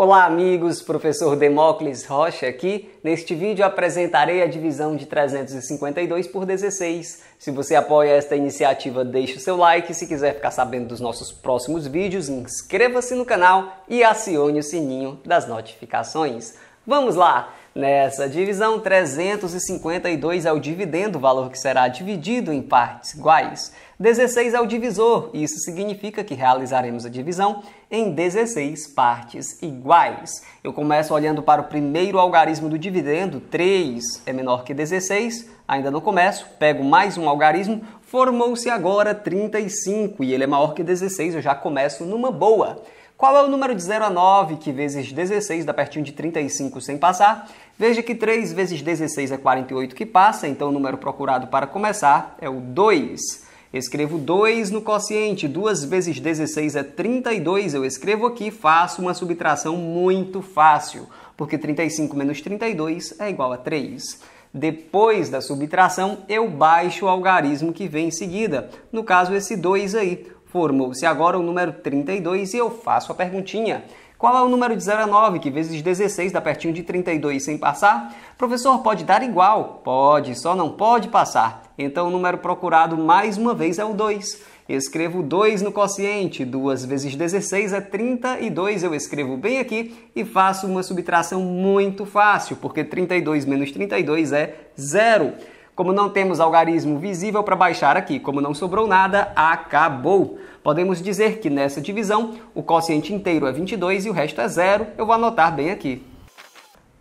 Olá, amigos! Professor Demócles Rocha aqui. Neste vídeo apresentarei a divisão de 352 por 16. Se você apoia esta iniciativa, deixe o seu like. Se quiser ficar sabendo dos nossos próximos vídeos, inscreva-se no canal e acione o sininho das notificações. Vamos lá! nessa. Divisão 352 é o dividendo, valor que será dividido em partes iguais. 16 é o divisor, isso significa que realizaremos a divisão em 16 partes iguais. Eu começo olhando para o primeiro algarismo do dividendo, 3 é menor que 16, ainda não começo, pego mais um algarismo, formou-se agora 35 e ele é maior que 16, eu já começo numa boa. Qual é o número de 0 a 9, que vezes 16 dá pertinho de 35 sem passar? Veja que 3 vezes 16 é 48 que passa, então o número procurado para começar é o 2. Escrevo 2 no quociente, 2 vezes 16 é 32, eu escrevo aqui, faço uma subtração muito fácil, porque 35 menos 32 é igual a 3. Depois da subtração, eu baixo o algarismo que vem em seguida, no caso esse 2 aí. Formou-se agora o número 32 e eu faço a perguntinha. Qual é o número de 0 a 9, que vezes 16 dá pertinho de 32 sem passar? Professor, pode dar igual? Pode, só não pode passar. Então o número procurado mais uma vez é o 2. Escrevo 2 no quociente, 2 vezes 16 é 32, eu escrevo bem aqui e faço uma subtração muito fácil, porque 32 menos 32 é zero. Como não temos algarismo visível para baixar aqui, como não sobrou nada, acabou. Podemos dizer que nessa divisão o quociente inteiro é 22 e o resto é zero. Eu vou anotar bem aqui.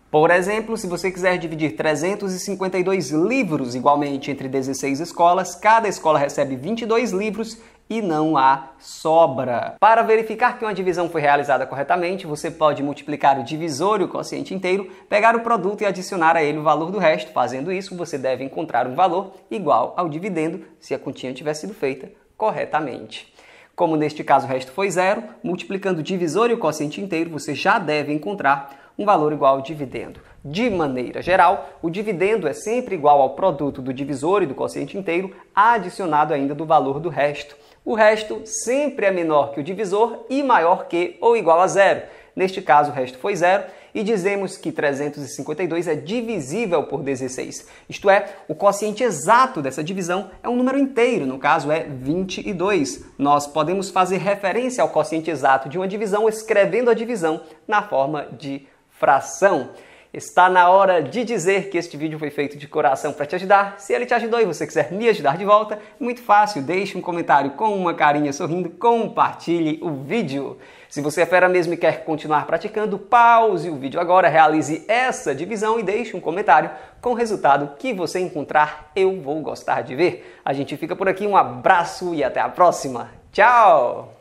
Por exemplo, se você quiser dividir 352 livros igualmente entre 16 escolas, cada escola recebe 22 livros e não há sobra. Para verificar que uma divisão foi realizada corretamente, você pode multiplicar o divisor e o quociente inteiro, pegar o produto e adicionar a ele o valor do resto. Fazendo isso, você deve encontrar um valor igual ao dividendo se a continha tiver sido feita corretamente. Como neste caso o resto foi zero, multiplicando o divisor e o quociente inteiro, você já deve encontrar um valor igual ao dividendo. De maneira geral, o dividendo é sempre igual ao produto do divisor e do quociente inteiro, adicionado ainda do valor do resto. O resto sempre é menor que o divisor e maior que ou igual a zero. Neste caso, o resto foi zero e dizemos que 352 é divisível por 16. Isto é, o quociente exato dessa divisão é um número inteiro, no caso é 22. Nós podemos fazer referência ao quociente exato de uma divisão escrevendo a divisão na forma de fração. Está na hora de dizer que este vídeo foi feito de coração para te ajudar. Se ele te ajudou e você quiser me ajudar de volta, muito fácil, deixe um comentário com uma carinha sorrindo, compartilhe o vídeo. Se você é fera mesmo e quer continuar praticando, pause o vídeo agora, realize essa divisão e deixe um comentário com o resultado que você encontrar. Eu vou gostar de ver. A gente fica por aqui, um abraço e até a próxima. Tchau!